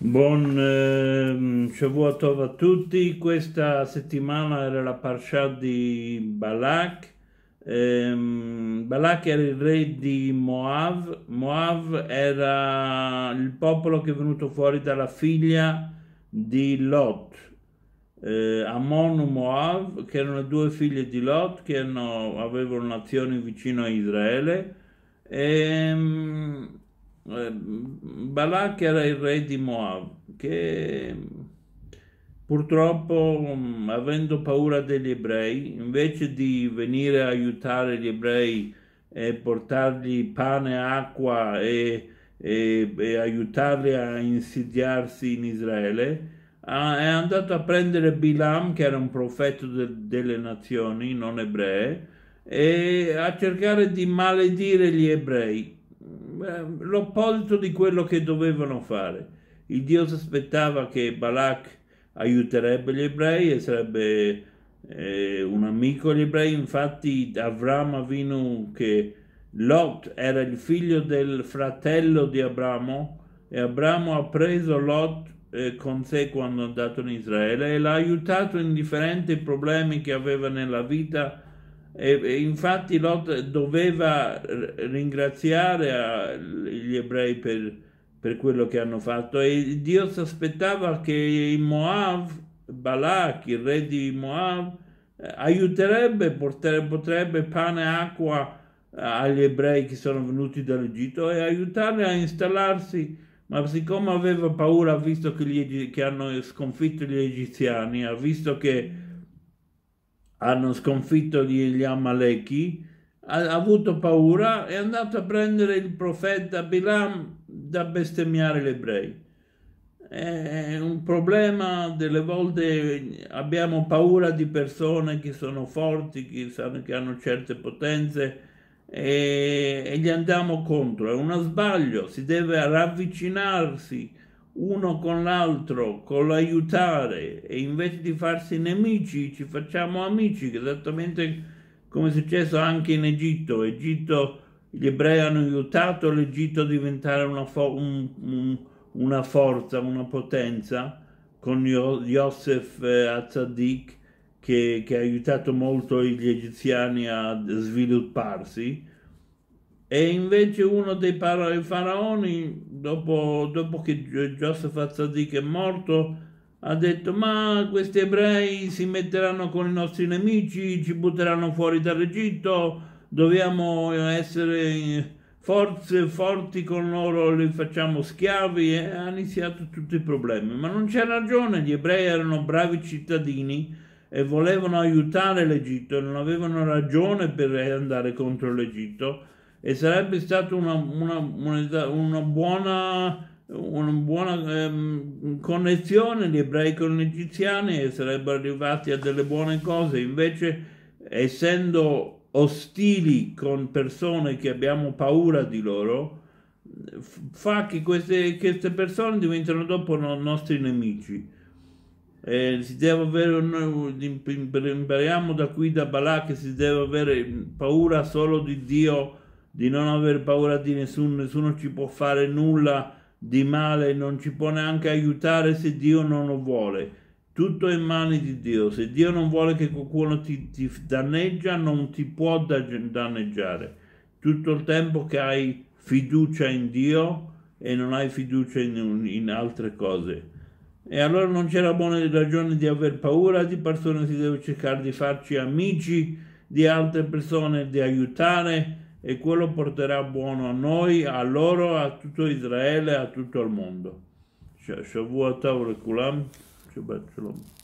Buon ehm, Shavuot eh, a tutti, questa settimana era la Parsha di Balak. Eh, Balak era il re di Moab, Moab era il popolo che è venuto fuori dalla figlia di Lot, eh, Amon e Moab, che erano due figlie di Lot che erano, avevano nazioni vicino a Israele. E, ehm, eh, Balak era il re di Moab che purtroppo mm, avendo paura degli ebrei invece di venire a aiutare gli ebrei e portargli pane, acqua e, e, e aiutarli a insidiarsi in Israele è andato a prendere Bilam che era un profeta de, delle nazioni non ebree e a cercare di maledire gli ebrei Ehm, l'opposto di quello che dovevano fare. Il Dio si aspettava che Balak aiuterebbe gli ebrei e sarebbe eh, un amico agli ebrei. Infatti Avram Avinu, che Lot era il figlio del fratello di Abramo, e Abramo ha preso Lot eh, con sé quando è andato in Israele e l'ha aiutato in differenti problemi che aveva nella vita e, infatti Lot doveva ringraziare gli ebrei per, per, quello che hanno fatto e Dio si aspettava che in Moab, Balak, il re di Moab, eh, aiuterebbe, portere, potrebbe pane e acqua eh, agli ebrei che sono venuti dall'Egitto e aiutarli a installarsi, ma siccome aveva paura, visto che, gli, che hanno sconfitto gli egiziani, ha visto che hanno sconfitto gli Amalechi, ha avuto paura, e è andato a prendere il profeta Bilam da bestemmiare gli ebrei. È un problema, delle volte abbiamo paura di persone che sono forti, che, sanno, che hanno certe potenze e, e gli andiamo contro. È uno sbaglio, si deve ravvicinarsi uno con l'altro, con l'aiutare e invece di farsi nemici ci facciamo amici, esattamente come è successo anche in Egitto. Egitto gli ebrei hanno aiutato l'Egitto a diventare una, fo- un, un, una forza, una potenza, con Yosef eh, che, che ha aiutato molto gli egiziani a svilupparsi. E invece uno dei faraoni dopo, dopo che Joseph Zadik è morto, ha detto ma questi ebrei si metteranno con i nostri nemici, ci butteranno fuori dall'Egitto, dobbiamo eh, essere eh, forze, forti con loro, li facciamo schiavi e ha iniziato tutti i problemi. Ma non c'è ragione, gli ebrei erano bravi cittadini e volevano aiutare l'Egitto, non avevano ragione per andare contro l'Egitto e sarebbe stata una, una, una, una buona, una buona ehm, connessione gli ebrei con gli egiziani e sarebbero arrivati a delle buone cose, invece essendo ostili con persone che abbiamo paura di loro, fa che queste, queste persone diventino dopo nostri nemici. Eh, si deve avere, impariamo da qui da Balà che si deve avere paura solo di Dio di non aver paura di nessuno, nessuno ci può fare nulla di male, non ci può neanche aiutare se Dio non lo vuole. Tutto è in mani di Dio. Se Dio non vuole che qualcuno ti, ti danneggia, non ti può danneggiare. Tutto il tempo che hai fiducia in Dio e non hai fiducia in, in altre cose. E allora non c'era buona ragione di aver paura di persone, si deve cercare di farci amici di altre persone, di aiutare e quello porterà buono a noi, a loro, a tutto Israele, a tutto il mondo. Shavua Shabbat Shalom.